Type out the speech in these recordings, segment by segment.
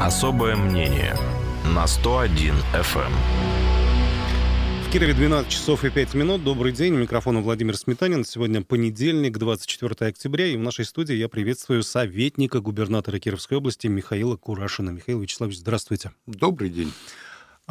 Особое мнение на 101 FM. Эм. В Кирове 12 часов и 5 минут. Добрый день. У микрофона Владимир Сметанин. Сегодня понедельник, 24 октября. И в нашей студии я приветствую советника губернатора Кировской области Михаила Курашина. Михаил Вячеславович, здравствуйте. Добрый день.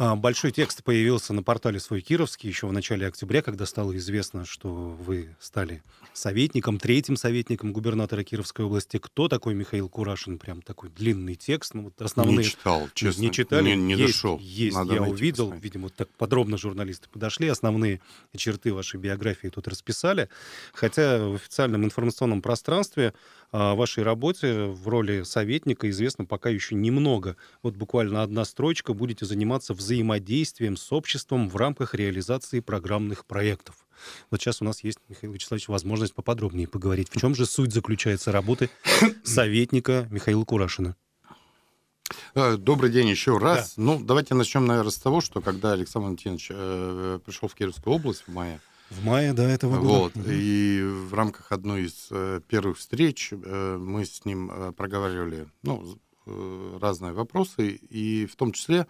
А, большой текст появился на портале «Свой Кировский» еще в начале октября, когда стало известно, что вы стали советником, третьим советником губернатора Кировской области. Кто такой Михаил Курашин? Прям такой длинный текст. Ну, вот основные... Не читал, честно. Не читали? Не, не есть, дошел. Есть, Надо я увидел. Посмотреть. Видимо, так подробно журналисты подошли. Основные черты вашей биографии тут расписали. Хотя в официальном информационном пространстве а, вашей работе в роли советника известно пока еще немного. Вот буквально одна строчка. Будете заниматься взаимодействием с обществом в рамках реализации программных проектов. Вот сейчас у нас есть, Михаил Вячеславович, возможность поподробнее поговорить. В чем же суть заключается работы советника Михаила Курашина? Э, добрый день еще раз. Да. Ну, давайте начнем, наверное, с того, что когда Александр Валентинович э, пришел в Кировскую область в мае, в мае до этого года. Вот. Угу. И в рамках одной из э, первых встреч э, мы с ним э, проговаривали ну, э, разные вопросы, и в том числе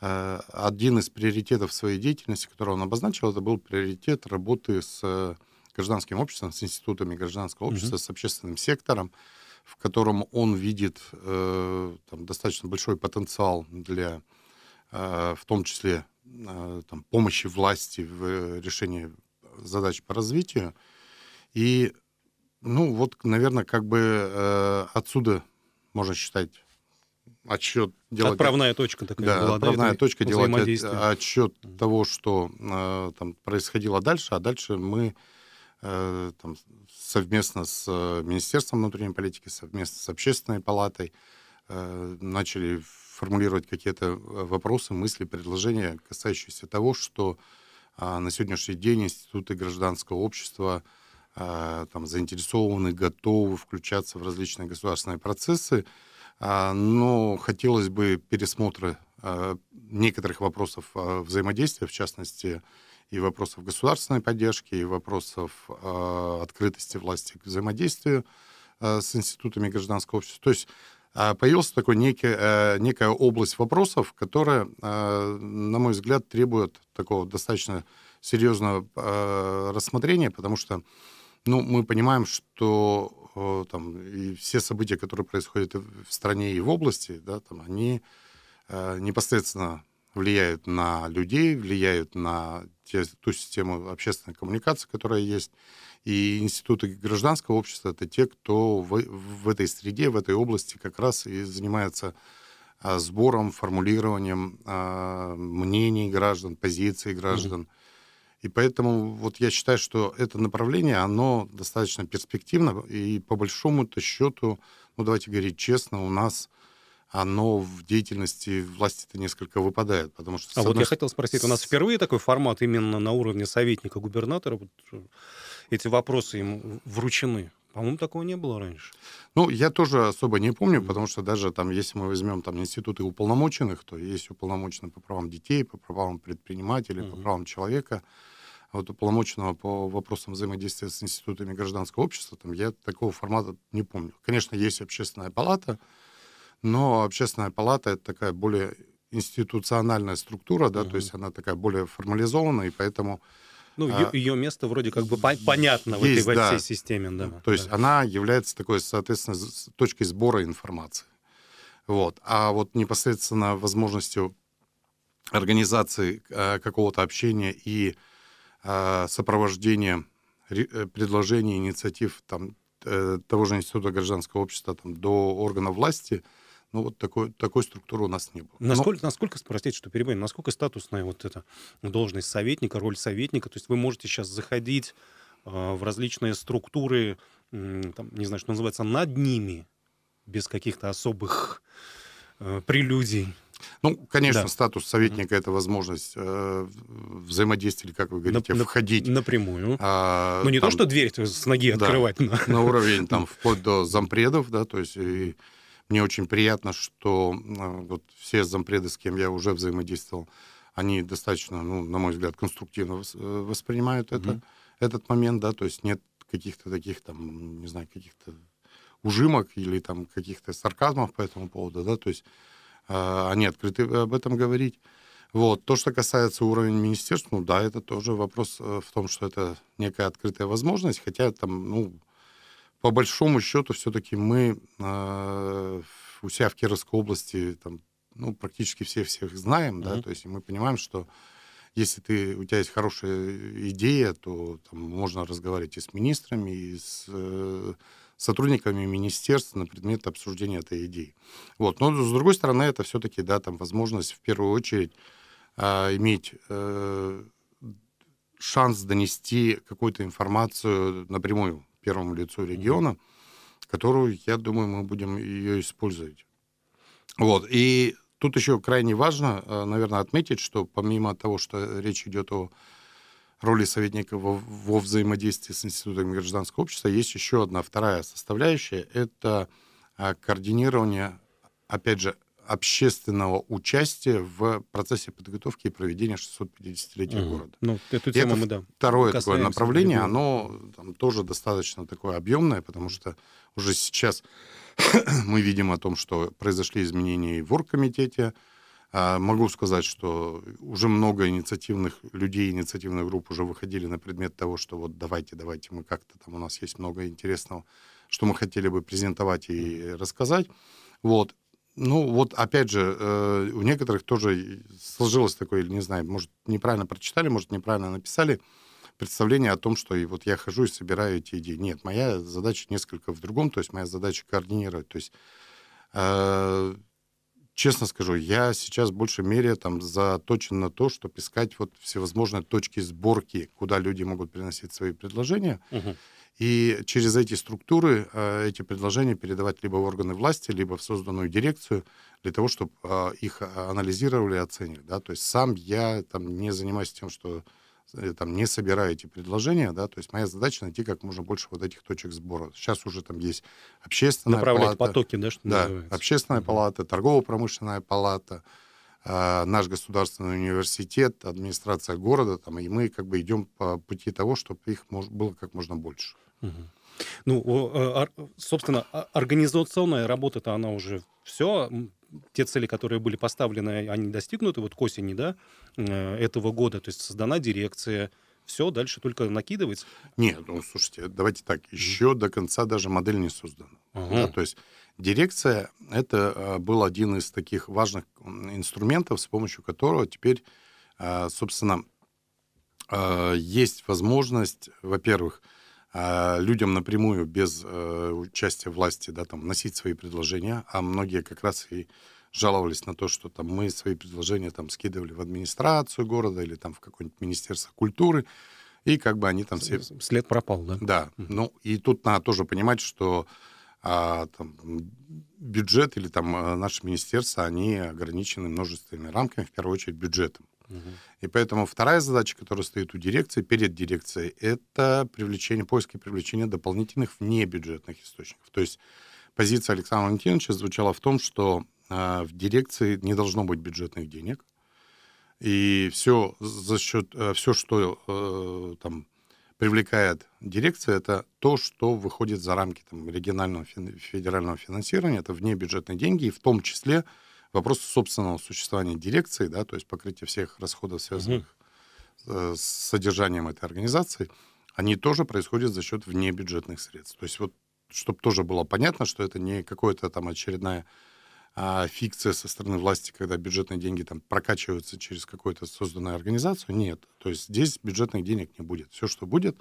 э, один из приоритетов своей деятельности, который он обозначил, это был приоритет работы с э, гражданским обществом, с институтами гражданского общества, угу. с общественным сектором, в котором он видит э, там, достаточно большой потенциал для, э, в том числе, Э, там, помощи власти в э, решении задач по развитию. И, ну, вот, наверное, как бы э, отсюда можно считать отсчет делать... Отправная точка такая да, была, отправная точка делать от, отсчет того, что э, там происходило дальше, а дальше мы э, там, совместно с Министерством внутренней политики, совместно с Общественной палатой э, начали формулировать какие-то э, вопросы, мысли, предложения, касающиеся того, что а, на сегодняшний день институты гражданского общества а, там, заинтересованы, готовы включаться в различные государственные процессы, а, но хотелось бы пересмотра некоторых вопросов взаимодействия, в частности, и вопросов государственной поддержки, и вопросов открытости власти к взаимодействию с институтами гражданского общества. То есть а появилась такой некий, э, некая область вопросов, которая, э, на мой взгляд, требует такого достаточно серьезного э, рассмотрения, потому что ну, мы понимаем, что там, и все события, которые происходят в стране и в области, да, там, они непосредственно влияют на людей, влияют на те, ту систему общественной коммуникации, которая есть. И институты гражданского общества — это те, кто в, в этой среде, в этой области как раз и занимается а, сбором, формулированием а, мнений граждан, позиций граждан. Mm-hmm. И поэтому вот я считаю, что это направление, оно достаточно перспективно, и по большому-то счету, ну давайте говорить честно, у нас оно в деятельности власти-то несколько выпадает, потому что... А вот одной... я хотел спросить, у нас впервые такой формат именно на уровне советника-губернатора? Э, эти вопросы им вручены. По-моему, такого не было раньше. Ну, я тоже особо не помню, потому что даже там, если мы возьмем там институты уполномоченных, то есть уполномоченные по правам детей, по правам предпринимателей, uh-huh. по правам человека, а вот уполномоченного по вопросам взаимодействия с институтами гражданского общества, там я такого формата не помню. Конечно, есть общественная палата, но общественная палата это такая более институциональная структура, да, uh-huh. то есть она такая более формализованная, и поэтому ну, а, ее место вроде как бы понятно есть, в этой да. всей системе. Да, То есть она является такой, соответственно, точкой сбора информации. Вот. А вот непосредственно возможностью организации а, какого-то общения и а, сопровождения э, предложений, инициатив там, э, того же Института гражданского общества там, до органов власти – ну вот такой, такой структуры у нас не было. Насколько, Но... насколько простите, что перебоим, насколько статусная вот эта должность советника, роль советника, то есть вы можете сейчас заходить э, в различные структуры, там, не знаю, что называется, над ними, без каких-то особых э, прелюдий. Ну, конечно, да. статус советника это возможность э, взаимодействия, как вы говорите, на, входить напрямую. А, ну не там, то, что дверь с ноги да, открывать на, на уровень там вплоть до зампредов, да, то есть и, мне очень приятно, что а, вот все зампреды, с кем я уже взаимодействовал, они достаточно, ну, на мой взгляд, конструктивно э, воспринимают это, mm-hmm. этот момент, да, то есть нет каких-то таких там, не знаю, каких-то ужимок или там каких-то сарказмов по этому поводу, да, то есть э, они открыты об этом говорить. Вот. То, что касается уровня министерств, ну да, это тоже вопрос э, в том, что это некая открытая возможность, хотя там, ну, по большому счету все-таки мы э, у себя в Кировской области там, ну, практически все всех знаем, mm-hmm. да, то есть мы понимаем, что если ты, у тебя есть хорошая идея, то там, можно разговаривать и с министрами, и с э, сотрудниками министерства на предмет обсуждения этой идеи. Вот. Но, с другой стороны, это все-таки да, там, возможность в первую очередь э, иметь э, шанс донести какую-то информацию напрямую первому лицу региона, которую, я думаю, мы будем ее использовать. Вот. И тут еще крайне важно, э, наверное, отметить, что помимо того, что речь идет о роли советника во, во взаимодействии с институтом гражданского общества, есть еще одна вторая составляющая. Это э, координирование, опять же, общественного участия в процессе подготовки и проведения 650-летия угу. города. Ну, эту тему это мы, да, второе такое направление, перед... оно там, тоже достаточно такое объемное, потому что уже сейчас мы видим о том, что произошли изменения и в оргкомитете. А, могу сказать, что уже много инициативных людей, инициативных групп уже выходили на предмет того, что вот давайте, давайте, мы как-то там, у нас есть много интересного, что мы хотели бы презентовать и рассказать. Вот. Ну, вот опять же, э, у некоторых тоже сложилось такое, не знаю, может, неправильно прочитали, может, неправильно написали представление о том, что и вот я хожу и собираю эти идеи. Нет, моя задача несколько в другом, то есть моя задача координировать. То есть, э, честно скажу, я сейчас в большей мере там заточен на то, чтобы искать вот всевозможные точки сборки, куда люди могут приносить свои предложения. Uh-huh и через эти структуры э, эти предложения передавать либо в органы власти, либо в созданную дирекцию для того, чтобы э, их э, анализировали и оценили. Да? То есть сам я там, не занимаюсь тем, что там, не собираю эти предложения, да, то есть моя задача найти как можно больше вот этих точек сбора. Сейчас уже там есть общественная Направлять палата. потоки, да, что да, называется. общественная палата, торгово-промышленная палата, а, наш государственный университет, администрация города, там, и мы как бы идем по пути того, чтобы их было как можно больше. Ну, а, собственно, а, организационная работа-то она уже все, те цели, которые были поставлены, они достигнуты вот к осени, да, э, этого года, то есть создана дирекция, все, дальше только накидывать? Нет, ну, слушайте, давайте так, еще до конца даже модель не создана. Ага. Да, то есть Дирекция — это э, был один из таких важных инструментов, с помощью которого теперь, э, собственно, э, есть возможность, во-первых, людям напрямую без участия власти да, там, носить свои предложения, а многие как раз и жаловались на то, что там, мы свои предложения там, скидывали в администрацию города или там, в какое-нибудь министерство культуры, и как бы они там все... След пропал, да? Да. Ну, и тут надо тоже понимать, что а, там, бюджет или там а, наши министерства, они ограничены множественными рамками, в первую очередь бюджетом. И поэтому вторая задача, которая стоит у дирекции, перед дирекцией, это привлечение, поиск и привлечение дополнительных внебюджетных источников. То есть позиция Александра Валентиновича звучала в том, что э, в дирекции не должно быть бюджетных денег, и все за счет, э, все, что э, там привлекает дирекция, это то, что выходит за рамки там, регионального федерального финансирования, это вне бюджетные деньги, и в том числе вопрос собственного существования дирекции, да, то есть покрытие всех расходов, связанных угу. с содержанием этой организации, они тоже происходят за счет внебюджетных средств. То есть вот, чтобы тоже было понятно, что это не какое-то там очередная а, фикция со стороны власти, когда бюджетные деньги там прокачиваются через какую-то созданную организацию. Нет. То есть здесь бюджетных денег не будет. Все, что будет,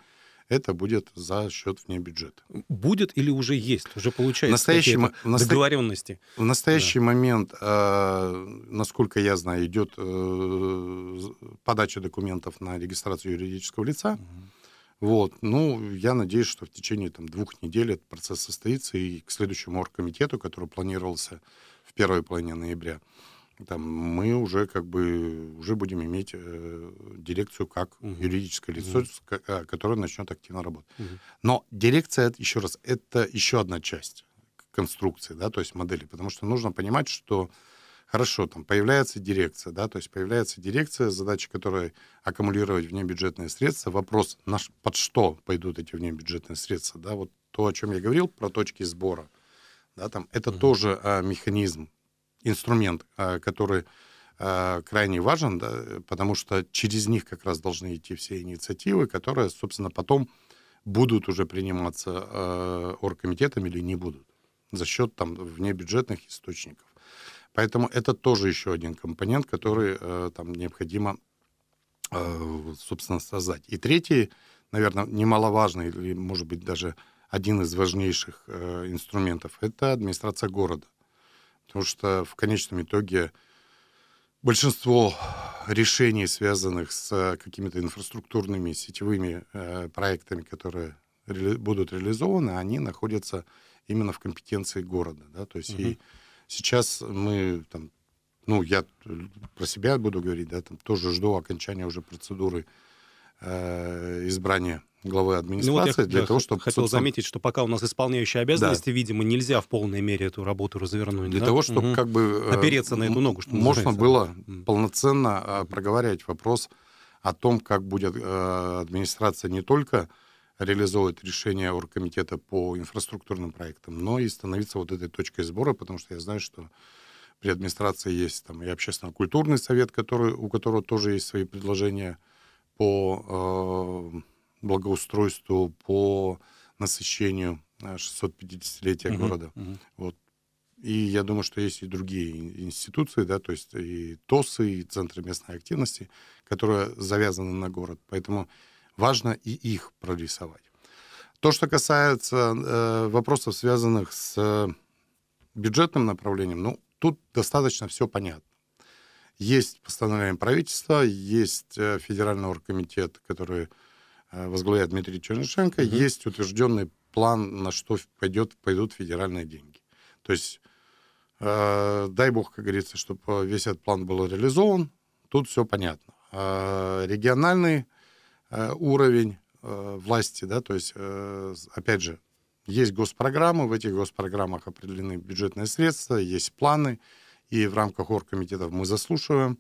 это будет за счет вне бюджета. Будет или уже есть? Уже получается настоящий, наста... договоренности? В настоящий да. момент, э, насколько я знаю, идет э, подача документов на регистрацию юридического лица. Угу. Вот. Ну, я надеюсь, что в течение там, двух недель этот процесс состоится, и к следующему оргкомитету, который планировался первой половине ноября, там, мы уже как бы уже будем иметь э, дирекцию как угу. юридическое лицо, угу. которое начнет активно работать. Угу. Но дирекция, еще раз, это еще одна часть конструкции, да, то есть модели, потому что нужно понимать, что хорошо, там появляется дирекция, да, то есть появляется дирекция, задача которой аккумулировать внебюджетные средства. Вопрос, наш, под что пойдут эти внебюджетные средства, да, вот то, о чем я говорил, про точки сбора – да, там, это угу. тоже а, механизм, инструмент, а, который а, крайне важен, да, потому что через них как раз должны идти все инициативы, которые, собственно, потом будут уже приниматься а, оргкомитетом или не будут за счет там внебюджетных источников. Поэтому это тоже еще один компонент, который э, там необходимо, э, собственно, создать. И третий, наверное, немаловажный или, может быть, даже один из важнейших э, инструментов, это администрация города. Потому что в конечном итоге большинство решений, связанных с э, какими-то инфраструктурными сетевыми э, проектами, которые ре, будут реализованы, они находятся именно в компетенции города. Да? То есть угу. и сейчас мы там, ну, я про себя буду говорить, да, там тоже жду окончания уже процедуры Э, избрание главы администрации ну, вот я, для я того, чтобы... Хотел собственно... заметить, что пока у нас исполняющие обязанности, да. видимо, нельзя в полной мере эту работу развернуть. Для да? того, чтобы угу. как бы... Э, Опереться на эту ногу, что Можно называется. было полноценно э, проговаривать вопрос о том, как будет администрация не только реализовывать решение оргкомитета по инфраструктурным проектам, но и становиться вот этой точкой сбора, потому что я знаю, что при администрации есть там и общественно-культурный совет, который, у которого тоже есть свои предложения, по э, благоустройству, по насыщению 650-летия э, угу, города. Угу. Вот. И я думаю, что есть и другие институции, да, то есть и ТОСы, и Центры местной активности, которые завязаны на город. Поэтому важно и их прорисовать. То, что касается э, вопросов, связанных с бюджетным направлением, ну, тут достаточно все понятно. Есть постановление правительства, есть э, федеральный оргкомитет, который э, возглавляет Дмитрий Чернышенко, угу. есть утвержденный план, на что пойдет, пойдут федеральные деньги. То есть, э, дай бог, как говорится, чтобы э, весь этот план был реализован, тут все понятно. Э, региональный э, уровень э, власти, да, то есть, э, опять же, есть госпрограммы, в этих госпрограммах определены бюджетные средства, есть планы, и в рамках оргкомитетов мы заслушиваем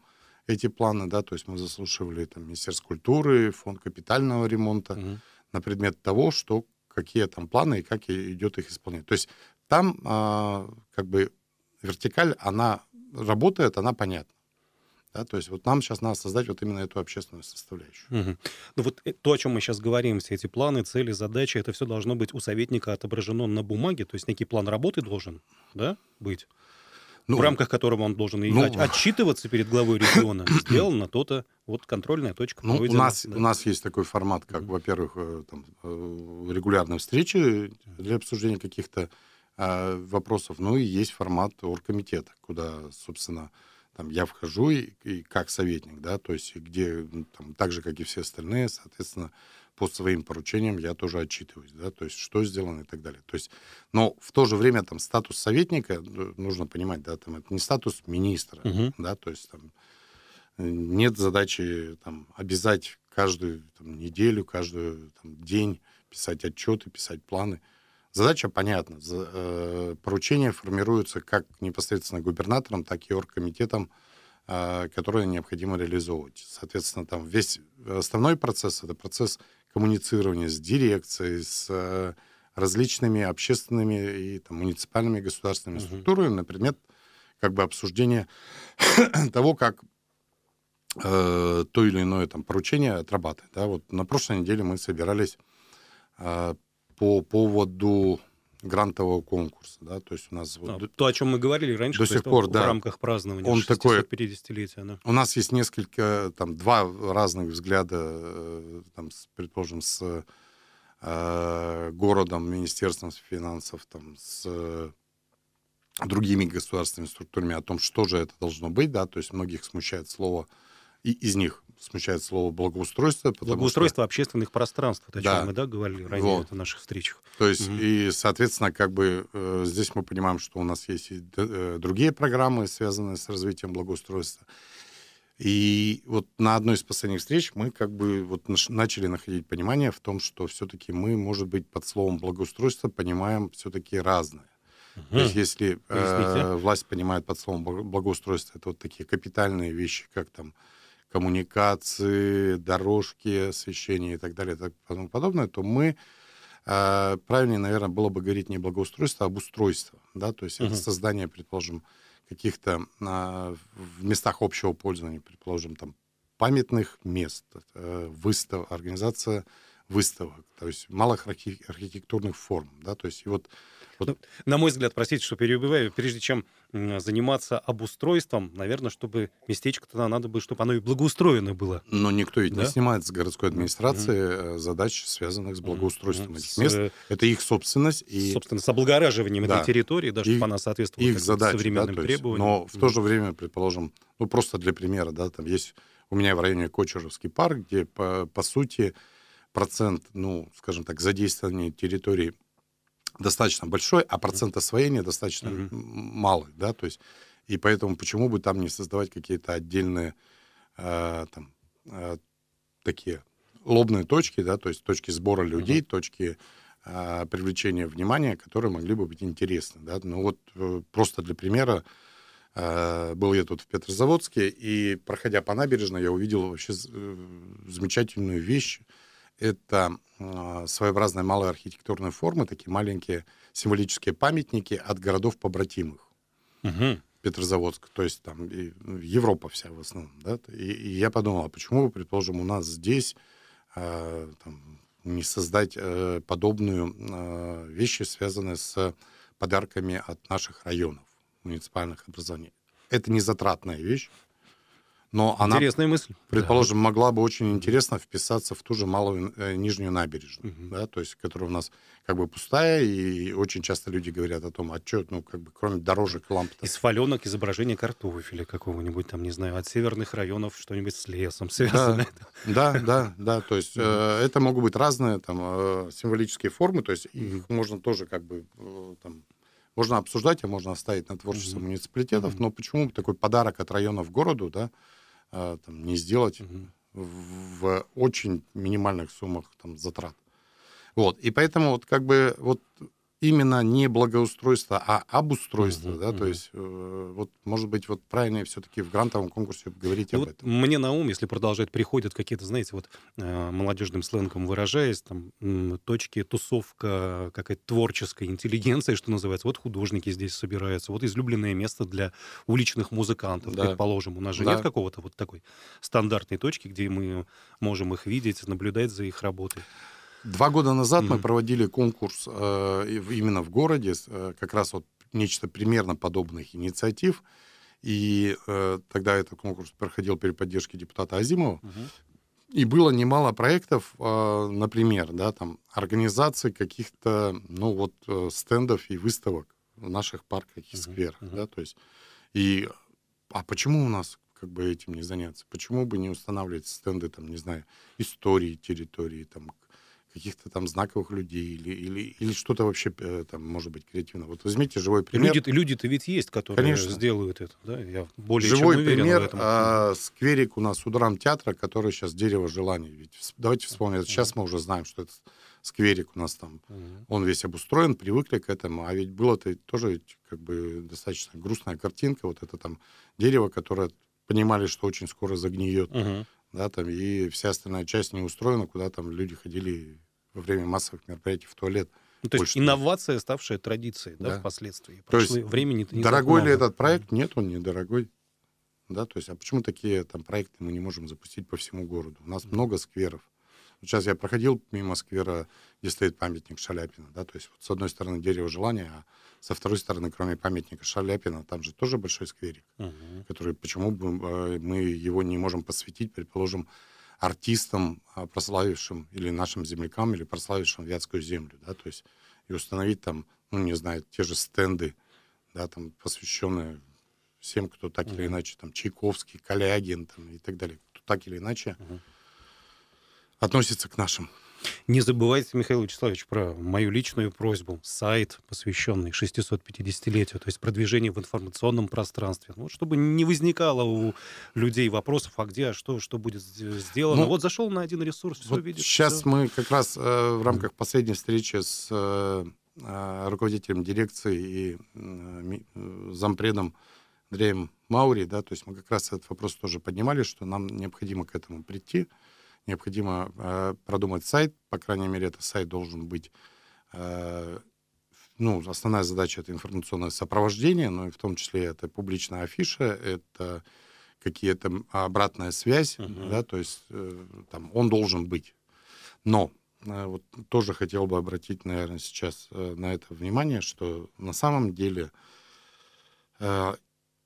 эти планы, да, то есть мы заслушивали там Министерство культуры, фонд капитального ремонта угу. на предмет того, что какие там планы и как идет их исполнение. То есть там а, как бы вертикаль, она работает, она понятна. Да, то есть вот нам сейчас надо создать вот именно эту общественную составляющую. Угу. Ну вот э, то, о чем мы сейчас говорим, все эти планы, цели, задачи, это все должно быть у советника отображено на бумаге, то есть некий план работы должен да, быть? ну, в рамках которого он должен ну, отчитываться перед главой региона, сделано то-то, вот контрольная точка. Ну, у, нас, да. у нас есть такой формат, как, во-первых, э, там, э, регулярные встречи для обсуждения каких-то э, вопросов, ну и есть формат оргкомитета, куда, собственно, там, я вхожу и, и как советник, да, то есть где, ну, там, так же, как и все остальные, соответственно, по своим поручениям я тоже отчитываюсь, да, то есть что сделано и так далее. То есть, но в то же время там статус советника, э, нужно понимать, да, там это не статус министра, угу. да, то есть там э, нет задачи там обязать каждую там, неделю, каждый там, день писать отчеты, писать планы. Задача понятна. За, э, поручения формируются как непосредственно губернатором, так и оргкомитетом, э, которые необходимо реализовывать. Соответственно, там весь э, основной процесс — это процесс коммуницирования с дирекцией, с э, различными общественными и там, муниципальными государственными uh-huh. структурами например, как бы обсуждение того, как э, то или иное там, поручение отрабатывать. Да? Вот на прошлой неделе мы собирались э, по поводу грантового конкурса, да, то есть у нас... А, вот, то, о чем мы говорили раньше, до сих пор, в да. рамках празднования он такой, летия Да. У нас есть несколько, там, два разных взгляда, э, там, с, предположим, с э, городом, Министерством финансов, там, с э, другими государственными структурами о том, что же это должно быть, да, то есть многих смущает слово и из них смущает слово благоустройство. Благоустройство что... общественных пространств, вот о да. чем мы да, говорили ранее вот. на наших встречах. То есть, угу. и, соответственно, как бы э, здесь мы понимаем, что у нас есть и э, другие программы, связанные с развитием благоустройства. И вот на одной из последних встреч мы как бы вот начали находить понимание в том, что все-таки мы, может быть, под словом благоустройство понимаем все-таки разное. Угу. То есть если э, власть понимает под словом благоустройство, это вот такие капитальные вещи, как там коммуникации, дорожки, освещение и так далее и тому подобное, то мы э, правильнее, наверное, было бы говорить не благоустройство, а об обустройство, да, то есть угу. это создание, предположим, каких-то э, в местах общего пользования, предположим, там памятных мест, э, выстав, организация выставок, то есть малых архитектурных форм, да, то есть и вот вот, на мой взгляд, простите, что перебиваю, прежде чем заниматься обустройством, наверное, чтобы местечко-то надо бы, чтобы оно и благоустроено было. Но никто ведь да? не снимает с городской администрации mm-hmm. Э, задач, связанных с благоустройством mm-hmm. этих мест. Э, Это их собственность. И... Собственно, с облагораживанием да. этой территории, даже чтобы она соответствовала их задача, современным да, требованиям. Но mm-hmm. в то же время, предположим, ну просто для примера, да, там есть у меня в районе Кочеровский парк, где, по, по сути, процент, ну, скажем так, задействования территории достаточно большой, а процент освоения достаточно mm-hmm. малый, да, то есть, и поэтому почему бы там не создавать какие-то отдельные э, там э, такие лобные точки, да, то есть точки сбора людей, mm-hmm. точки э, привлечения внимания, которые могли бы быть интересны, да, ну вот э, просто для примера э, был я тут в Петрозаводске, и, проходя по набережной, я увидел вообще э, замечательную вещь, это а, своеобразные малые архитектурные формы, такие маленькие символические памятники от городов побратимых. Угу. Петрозаводск, то есть там ну, Европа вся в основном, да, и, и я подумал, а почему бы, предположим, у нас здесь э, там, не создать э, подобную э, вещи, связанные с подарками от наших районов, муниципальных образований. Это не затратная вещь, но она... Интересная мысль. Предположим, да. могла бы очень интересно вписаться в ту же малую э, нижнюю набережную, угу. да, то есть, которая у нас как бы пустая, и очень часто люди говорят о том, а что, ну, как бы, кроме дорожек, ламп -то. Из фаленок изображение картофеля какого-нибудь, там, не знаю, от северных районов что-нибудь с лесом связано. Да, да, да, да, то есть э, это могут быть разные там э, символические формы, то есть их можно тоже как бы э, там можно обсуждать, а можно оставить на творчество mm-hmm. муниципалитетов, mm-hmm. но почему такой подарок от района в городу, да, а, там, не сделать угу. в, в очень минимальных суммах там, затрат. Вот. И поэтому вот как бы вот именно не благоустройство, а обустройство, uh да, uh то есть э, вот, может быть, вот правильнее все-таки в грантовом конкурсе говорить ну, об этом. Мне на ум, если продолжать, приходят какие-то, знаете, вот э, молодежным сленгом выражаясь, там, точки, тусовка, какая-то творческая интеллигенция, что называется, вот художники здесь собираются, вот излюбленное место для уличных музыкантов, да. предположим, у нас же да. нет какого-то вот такой стандартной точки, где мы можем их видеть, наблюдать за их работой. Два года назад угу. мы проводили конкурс э, именно в городе, э, как раз вот нечто примерно подобных инициатив. И э, тогда этот конкурс проходил при поддержке депутата Азимова. Угу. И было немало проектов, э, например, да, там, организации каких-то, ну, вот, э, стендов и выставок в наших парках и скверах, угу. да, то есть. И, а почему у нас как бы этим не заняться? Почему бы не устанавливать стенды, там, не знаю, истории территории, там, каких-то там знаковых людей или, или, или что-то вообще э, там может быть креативно. Вот возьмите живой пример. Люди-то, люди-то ведь есть, которые Конечно. сделают это, да? Я более живой чем пример, в этом. А, скверик у нас у драмтеатра, который сейчас «Дерево желаний». Ведь, давайте вспомним, сейчас мы уже знаем, что это скверик у нас там, он весь обустроен, привыкли к этому, а ведь было это тоже как бы достаточно грустная картинка, вот это там дерево, которое понимали, что очень скоро загниет. Mm-hmm да, там, и вся остальная часть не устроена, куда там люди ходили во время массовых мероприятий в туалет. Ну, то есть Больше инновация, ставшая традицией, да, да впоследствии. То есть времени -то не дорогой ли этот проект? Нет, он недорогой. Да, то есть, а почему такие там проекты мы не можем запустить по всему городу? У нас mm -hmm. много скверов, Сейчас я проходил мимо сквера, где стоит памятник Шаляпина, да, то есть вот с одной стороны дерево желания, а со второй стороны, кроме памятника Шаляпина, там же тоже большой скверик, uh-huh. который почему бы э, мы его не можем посвятить, предположим, артистам, а, прославившим или нашим землякам, или прославившим Вятскую землю, да, то есть и установить там, ну, не знаю, те же стенды, да, там, посвященные всем, кто так uh-huh. или иначе, там, Чайковский, Калягин, там, и так далее, кто так или иначе uh-huh относится к нашим. Не забывайте, Михаил Вячеславович, про мою личную просьбу. Сайт, посвященный 650-летию, то есть продвижение в информационном пространстве. Ну, чтобы не возникало у людей вопросов, а где, а что, что будет сделано. Ну, вот зашел на один ресурс, все вот видит. Сейчас все. мы как раз э, в рамках последней встречи с э, э руководителем дирекции и э, э, зампредом Андреем Маури, да, то есть мы как раз этот вопрос тоже поднимали, что нам необходимо к этому прийти необходимо э, продумать сайт, по крайней мере, этот сайт должен быть, э, ну, основная задача это информационное сопровождение, но и в том числе это публичная афиша, это какие-то обратная связь, uh-huh. да, то есть э, там он должен быть. Но э, вот тоже хотел бы обратить, наверное, сейчас э, на это внимание, что на самом деле э,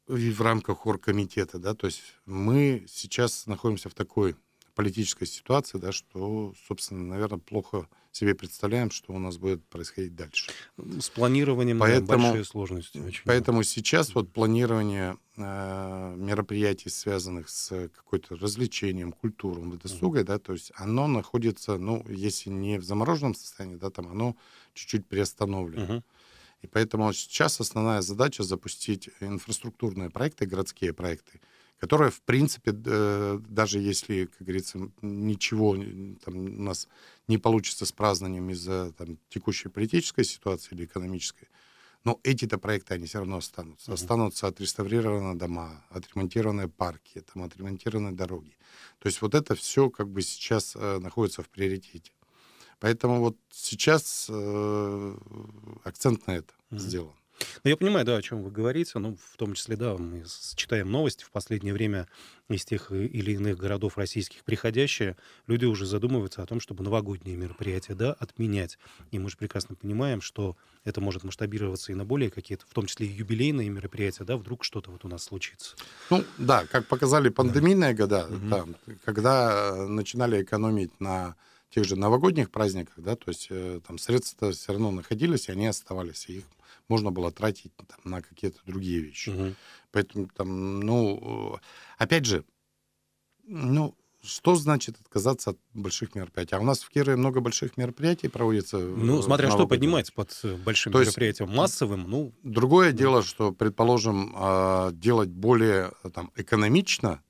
и в рамках оргкомитета, да, то есть мы сейчас находимся в такой политической ситуации, да, что, собственно, наверное, плохо себе представляем, что у нас будет происходить дальше. С планированием поэтому, большие сложности. Очень поэтому много. сейчас вот планирование э, мероприятий, связанных с какой-то развлечением, культурой, досугой, uh-huh. да, то есть оно находится, ну, если не в замороженном состоянии, да, там оно чуть-чуть приостановлено. Uh-huh. И поэтому сейчас основная задача запустить инфраструктурные проекты, городские проекты, которая, в принципе, э, даже если, как говорится, ничего там, у нас не получится с празднованием из-за там, текущей политической ситуации или экономической, но эти-то проекты, они все равно останутся. Mm-hmm. Останутся отреставрированные дома, отремонтированные парки, там, отремонтированные дороги. То есть вот это все как бы сейчас э, находится в приоритете. Поэтому вот сейчас э, акцент на это mm-hmm. сделан. Ну, я понимаю, да, о чем вы говорите. Ну, в том числе, да, мы читаем новости в последнее время из тех э, или иных городов российских приходящие. Люди уже задумываются о том, чтобы новогодние мероприятия, да, отменять. И мы же прекрасно понимаем, что это может масштабироваться и на более какие-то, в том числе и юбилейные мероприятия, да, вдруг что-то вот у нас случится. Ну, да, как показали пандемийные да. года, угу. да, когда э, начинали экономить на тех же новогодних праздниках, да, то есть э, там средства все равно находились, и они оставались, и их можно было тратить там, на какие-то другие вещи. Угу. Поэтому там, ну, э, опять же, ну, что значит отказаться от больших мероприятий? А у нас в Кирове много больших мероприятий проводится. Э, ну, смотря что поднимается под э, большим То мероприятием. Есть, Массовым, ну... Другое да. дело, что, предположим, а, делать более там, экономично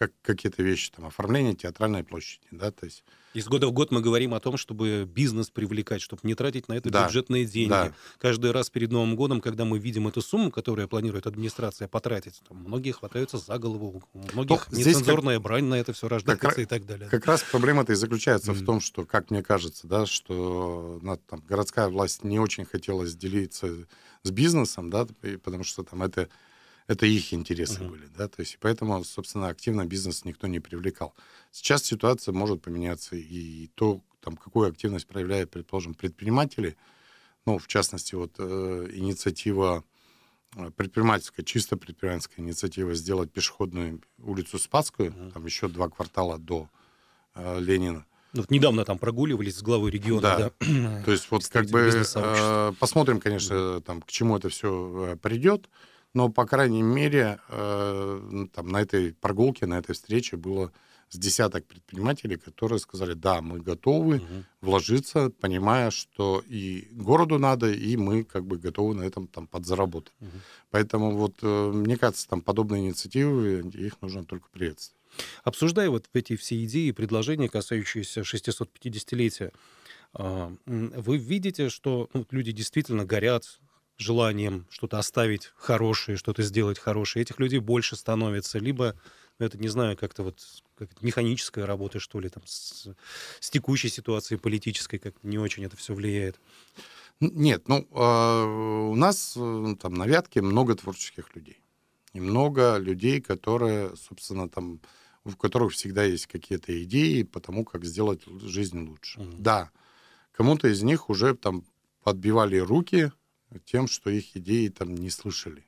как какие-то вещи, там, оформление театральной площади, да, то есть... Из года в год мы говорим о том, чтобы бизнес привлекать, чтобы не тратить на это да, бюджетные деньги. Да. Каждый раз перед Новым годом, когда мы видим эту сумму, которую планирует администрация потратить, там, многие хватаются за голову, у многих Но ну, нецензурная как... брань на это все рождается как... и так далее. Как раз проблема-то и заключается mm. в том, что, как мне кажется, да, что ну, там, городская власть не очень хотела делиться с бизнесом, да, потому что там это это их интересы угу. были, да, то есть поэтому, собственно, активно бизнес никто не привлекал. Сейчас ситуация может поменяться, и то, там, какую активность проявляют, предположим, предприниматели, ну, в частности, вот э, инициатива э, предпринимательская, чисто предпринимательская инициатива сделать пешеходную улицу Спасскую, угу. там еще два квартала до э, Ленина, ну, вот недавно там прогуливались с главой региона. Да. да. То есть вот как бы э, посмотрим, конечно, там к чему это все э, придет но, по крайней мере, э, ну, там, на этой прогулке, на этой встрече было с десяток предпринимателей, которые сказали, да, мы готовы угу. вложиться, понимая, что и городу надо, и мы как бы готовы на этом там подзаработать. Угу. Поэтому вот, э, мне кажется, там подобные инициативы, их нужно только приветствовать. Обсуждая вот эти все идеи и предложения, касающиеся 650-летия, а, вы видите, что ну, люди действительно горят желанием что-то оставить хорошее, что-то сделать хорошее. Этих людей больше становится. Либо, ну, это не знаю, как-то вот как механическая работа, что ли, там, с, с текущей ситуацией политической, как не очень это все влияет. Нет, ну, а, у нас э, там на Вятке много творческих людей. И много людей, которые, собственно, там, у которых всегда есть какие-то идеи по тому, как сделать жизнь лучше. Mm-hmm. Да, кому-то из них уже там подбивали руки, тем, что их идеи там не слышали.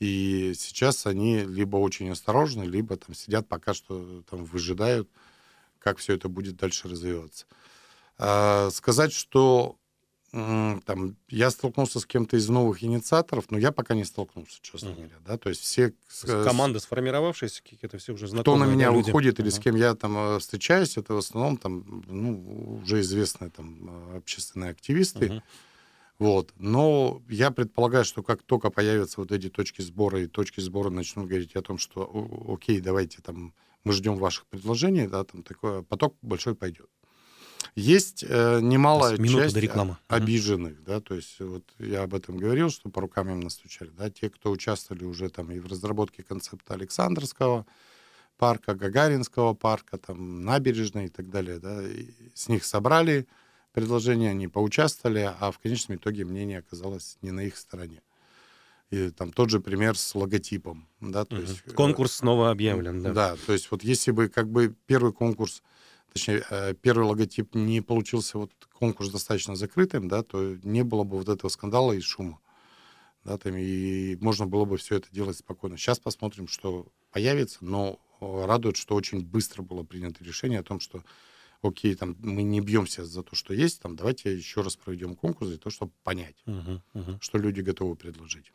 И сейчас они либо очень осторожны, либо там сидят пока что там выжидают, как все это будет дальше развиваться. А, сказать, что там, я столкнулся с кем-то из новых инициаторов, но я пока не столкнулся, честно угу. говоря, да, то есть все... Э, команда сформировавшаяся, какие-то все уже знакомые Кто на меня люди. уходит или с кем я там э, встречаюсь, это в основном там, ну, уже известные там э, общественные активисты, угу вот. Но я предполагаю, что как только появятся вот эти точки сбора, и точки сбора начнут говорить о том, что окей, давайте там мы ждем ваших предложений, да, там такой поток большой пойдет. Есть э, немалая часть до рекламы. обиженных, да, то есть вот я об этом говорил, что по рукам им настучали, да, те, кто участвовали уже там и в разработке концепта Александровского парка, Гагаринского парка, там, набережной и так далее, да, и с них собрали, предложения, они поучаствовали, а в конечном итоге мнение оказалось не на их стороне. И там тот же пример с логотипом. Да, то угу. есть, э, конкурс снова объявлен. Да. да, то есть вот если бы как бы первый конкурс, точнее, э, первый логотип не получился, вот конкурс достаточно закрытым, да, то не было бы вот этого скандала и шума. Да, там, и можно было бы все это делать спокойно. Сейчас посмотрим, что появится, но э, радует, что очень быстро было принято решение о том, что окей, там мы не бьемся за то, что есть, там давайте еще раз проведем конкурс для того, чтобы понять, угу, угу. что люди готовы предложить.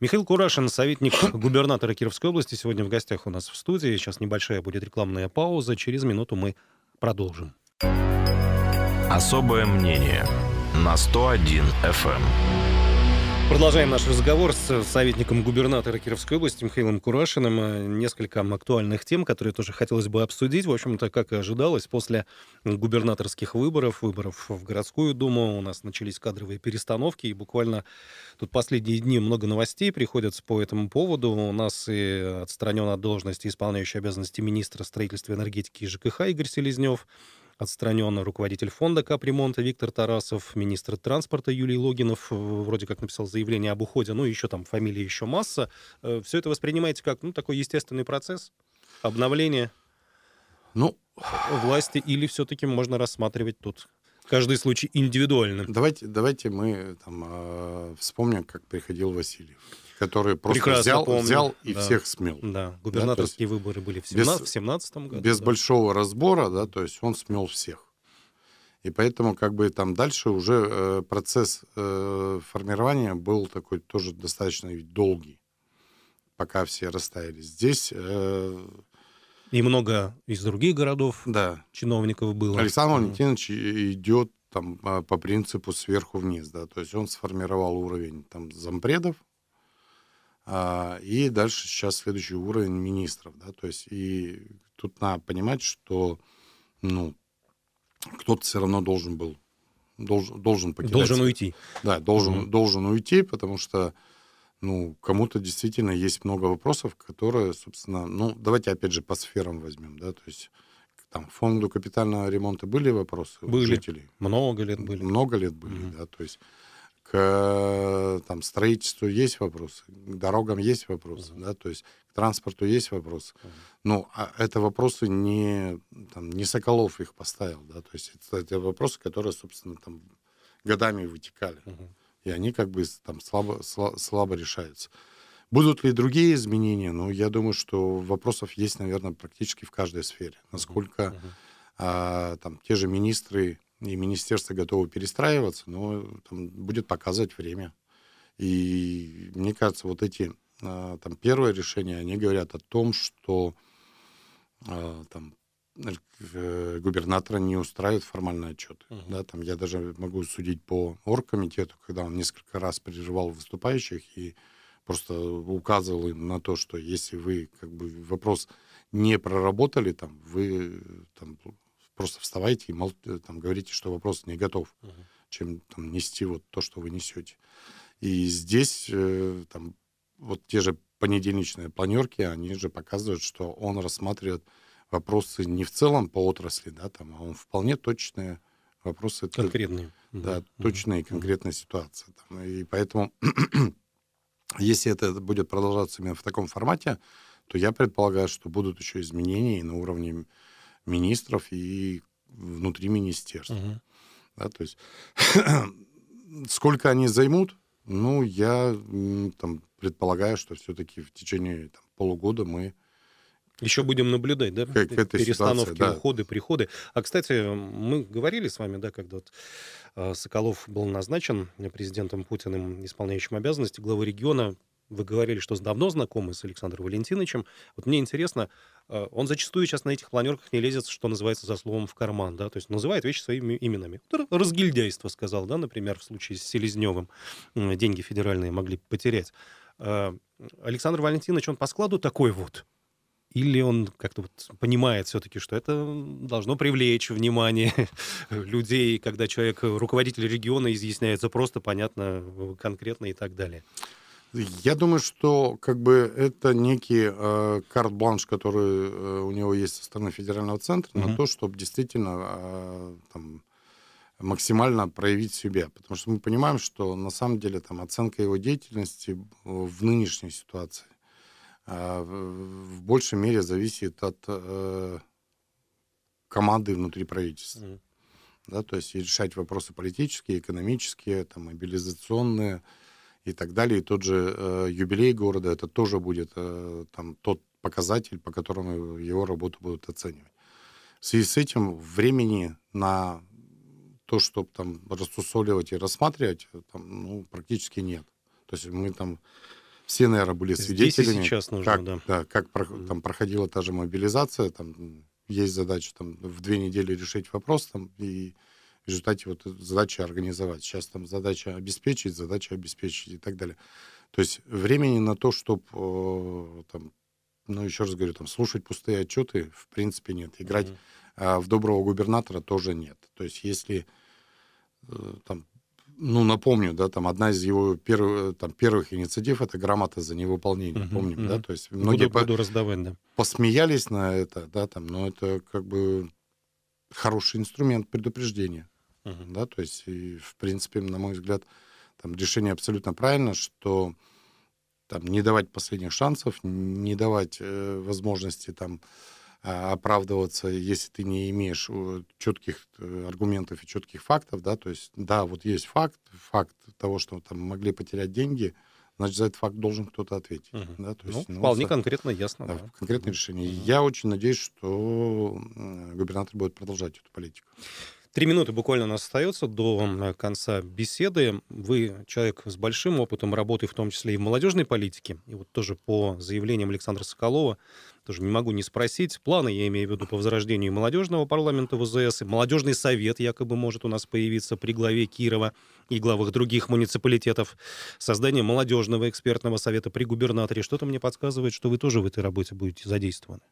Михаил Курашин, советник губернатора Кировской области, сегодня в гостях у нас в студии. Сейчас небольшая будет рекламная пауза. Через минуту мы продолжим. Особое мнение на 101 FM. Продолжаем наш разговор с советником губернатора Кировской области Михаилом Курашиным. Э, несколько актуальных тем, которые тоже хотелось бы обсудить. В общем-то, как и ожидалось, после губернаторских выборов, выборов в городскую думу, у нас начались кадровые перестановки. И буквально тут последние дни много новостей приходится по этому поводу. У нас и отстранен от должности исполняющий обязанности министра строительства энергетики и ЖКХ Игорь Селезнев отстранен руководитель фонда капремонта Виктор Тарасов, министр транспорта Юлий Логинов э, вроде как написал заявление об уходе, ну еще там фамилии еще масса. Э, Все это воспринимаете как ну, такой естественный процесс обновления ну, власти или все-таки можно рассматривать тут каждый случай индивидуально? Давайте, давайте мы там, э, вспомним, как приходил Васильев который просто Прекрасно взял, помню. взял и да. всех смел. Да, губернаторские да, выборы были в 17 году. Без да. большого разбора, да, то есть он смел всех. И поэтому как бы там дальше уже э, процесс э, формирования был такой тоже достаточно долгий, пока все растаялись. Здесь... Э, и много из других городов да. чиновников было. Александр Валентинович идет там а, по принципу сверху вниз, да, то есть он сформировал уровень там зампредов, а, и дальше сейчас следующий уровень министров, да, то есть и тут надо понимать, что, ну, кто-то все равно должен был, должен, должен покидать. Должен уйти. Да, должен, mm должен уйти, потому что, ну, кому-то действительно есть много вопросов, которые, собственно, ну, давайте опять же по сферам возьмем, да, то есть там фонду капитального ремонта были вопросы были. у жителей? Много лет были. Много лет были, mm да, то есть к э, там, строительству есть вопросы, к дорогам есть вопросы, uh-huh. да, то есть к транспорту есть вопросы. Uh-huh. Но ну, а это вопросы не, там, не Соколов их поставил, да, то есть это, это вопросы, которые, собственно, там годами вытекали. Uh-huh. И они как бы там слабо, слабо, слабо решаются. Будут ли другие изменения? Ну, я думаю, что вопросов есть, наверное, практически в каждой сфере. Насколько uh-huh. а, там те же министры и министерство готово перестраиваться, но там, будет показывать время. И мне кажется, вот эти а, там, первые решения, они говорят о том, что а, там, э, губернатора не устраивает формальный отчет. Uh-huh. Да, там, я даже могу судить по оргкомитету, когда он несколько раз переживал выступающих и просто указывал им на то, что если вы как бы вопрос не проработали, там, вы там, просто вставайте и мол, э, там, говорите, что вопрос не готов, угу. чем там, нести вот то, что вы несете. И здесь э, там, вот те же понедельничные планерки, они же показывают, что он рассматривает вопросы не в целом по отрасли, да, там, а он вполне точные вопросы. Конкретные. Да, угу. точные угу. конкретные ситуации. Там, и поэтому, если это будет продолжаться именно в таком формате, то я предполагаю, что будут еще изменения и на уровне министров и внутри министерств. Угу. Да, то есть сколько они займут, ну, я там, предполагаю, что все-таки в течение там, полугода мы еще будем наблюдать, да, к, этой перестановки, ситуации, да. уходы, приходы. А, кстати, мы говорили с вами, да, когда вот а, Соколов был назначен президентом Путиным, исполняющим обязанности главы региона, вы говорили, что давно знакомы с Александром Валентиновичем. Вот мне интересно, Э, он зачастую сейчас на этих планерках не лезет, что называется, за словом в карман, да, то есть называет вещи своими именами. Разгильдяйство сказал, да, например, в случае с Селезневым деньги федеральные могли потерять. Э, Александр Валентинович, он по складу такой вот, или он как-то вот понимает все-таки, что это должно привлечь внимание людей, когда человек, руководитель региона, изъясняется просто, понятно, конкретно и так далее? Я думаю, что как бы это некий э, карт-бланш, который э, у него есть со стороны федерального центра, mm-hmm. на то, чтобы действительно э, там, максимально проявить себя. Потому что мы понимаем, что на самом деле там оценка его деятельности в нынешней ситуации э, в большей мере зависит от э, команды внутри правительства. Mm-hmm. Да, то есть решать вопросы политические, экономические, там, мобилизационные, э, и так далее. И тот же э, юбилей города, это тоже будет э, там, тот показатель, по которому его работу будут оценивать. В связи с этим времени на то, чтобы там рассусоливать и рассматривать, э, там, ну, практически нет. То есть мы там все, наверное, были свидетелями. Здесь и сейчас нужно, как, да. да. Как там проходила та же мобилизация, там есть задача там в две недели решить вопрос, там и в результате вот задача организовать. Сейчас там задача обеспечить, задача обеспечить и так далее. То есть времени на то, чтобы э, там, ну еще раз говорю, там слушать пустые отчеты, в принципе нет. Играть mm-hmm. а, в доброго губернатора тоже нет. То есть если э, там ну, напомню, да, там одна из его первых, э, там, первых инициатив это грамота за невыполнение, uh-huh, помним, uh-huh. да, то есть многие буду, по- буду раздавать, да. посмеялись на это, да, там, но это как бы хороший инструмент предупреждения. Uh-huh. Да, то есть, и, в принципе, на мой взгляд, там решение абсолютно правильно, что там не давать последних шансов, не давать э, возможности там а, оправдываться, если ты не имеешь э, четких э, аргументов и четких фактов, да, то есть, да, вот есть факт, факт того, что там могли потерять деньги, значит, за этот факт должен кто-то ответить, угу. да, то ну, есть, ну, вполне за... конкретно ясно, да, да. конкретное решение. Угу. Я очень надеюсь, что губернатор будет продолжать эту политику. Три минуты буквально у нас остается до конца беседы. Вы человек с большим опытом работы, в том числе и в молодежной политике. И вот тоже по заявлениям Александра Соколова, тоже не могу не спросить, планы, я имею в виду, по возрождению молодежного парламента ВЗС, и молодежный совет якобы может у нас появиться при главе Кирова и главах других муниципалитетов, создание молодежного экспертного совета при губернаторе. Что-то мне подсказывает, что вы тоже в этой работе будете задействованы.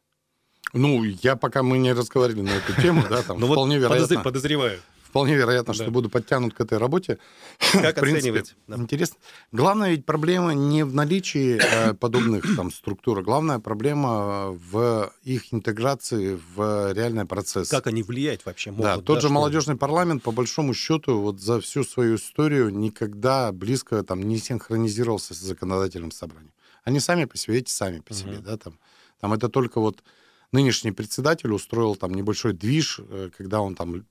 Ну, я пока мы не разговаривали на эту тему, да, там Но ну вполне вот вероятно. Подозреваю. Вполне вероятно, да. что буду подтянут к этой работе. Как оценивать? Да. Интересно. Главная ведь проблема не в наличии э, подобных там структур, а главная проблема в их интеграции в реальный процесс. Как они влияют вообще могут? Да, тот да, же что... молодежный парламент по большому счету вот за всю свою историю никогда близко там не синхронизировался с законодательным собранием. Они сами по себе, эти сами по себе, да, там. Там это только вот нынешний председатель устроил там небольшой движ, э, когда он там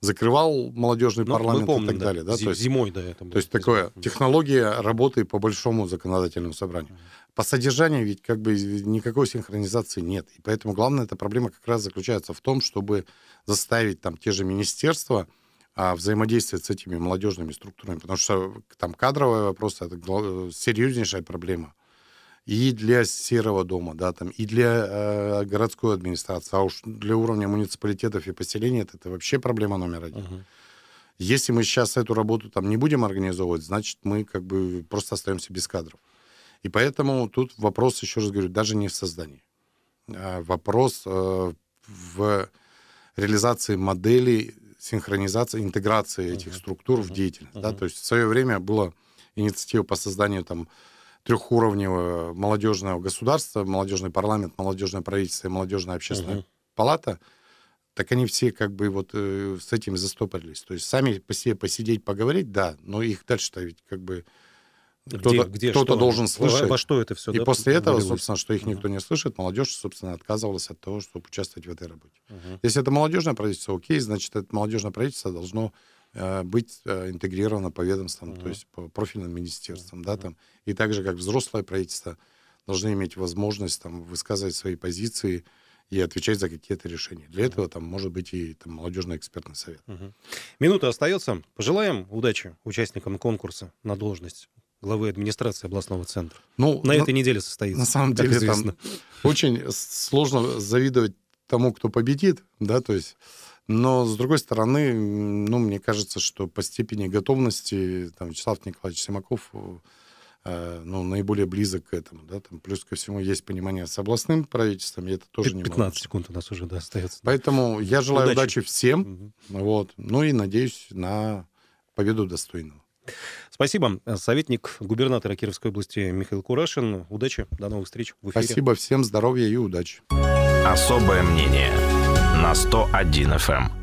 закрывал молодежный ну, парламент помним, и так да. далее. Да? Зим, то есть, зимой, да, это То есть такое, технология работы по большому законодательному собранию. По содержанию ведь как бы никакой синхронизации нет. И поэтому главная эта проблема как раз заключается в том, чтобы заставить там те же министерства а, взаимодействовать с этими молодежными структурами, потому что там кадровые вопросы — это э, серьезнейшая проблема и для серого дома, да, там, и для э, городской администрации, а уж для уровня муниципалитетов и поселений это, это вообще проблема номер один. uh Если мы сейчас эту работу там не будем организовывать, значит, мы как бы просто остаемся без кадров. И поэтому тут вопрос, еще раз говорю, даже не в создании. А вопрос э, в реализации модели синхронизации, интеграции uh-huh. этих структур uh-huh. в деятельность. Uh-huh. Да? То есть в свое время была инициатива по созданию там трехуровневого молодежного государства, молодежный парламент, молодежное правительство и молодежная общественная угу. палата, так они все как бы вот э, с этим застопорились. То есть сами по себе посидеть, поговорить, да, но их дальше-то ведь как бы кто-то, где, должен слышать. Во что это все? И да, после этого, вылилось? собственно, что их никто не слышит, молодежь, собственно, отказывалась от того, чтобы участвовать в этой работе. uh Если это молодежное правительство, окей, значит, это молодежное правительство должно Э, быть э, интегрировано по ведомствам, угу. то есть по профильным министерствам, угу. да, там. И также как взрослое правительство, должны иметь возможность там высказывать свои позиции, и отвечать за какие-то решения. Для этого там может быть и там, молодежный экспертный совет. Угу. Минута остается. Пожелаем удачи участникам конкурса на должность главы администрации областного центра. Ну, на, на этой неделе состоится. На самом деле известно. там очень сложно завидовать тому, кто победит, да, то есть но, с другой стороны, ну, мне кажется, что по степени готовности там, Вячеслав Николаевич Симаков э, ну, наиболее близок к этому. Да? Там, плюс ко всему есть понимание с областным правительством, и это тоже 15 не 15 секунд у нас уже да, остается. Поэтому я желаю удачи, удачи всем. Угу. Вот, ну и надеюсь на победу достойного. Спасибо. Советник губернатора Кировской области Михаил Курашин. Удачи, до новых встреч в эфире. Спасибо всем, здоровья и удачи. Особое мнение на 101 FM.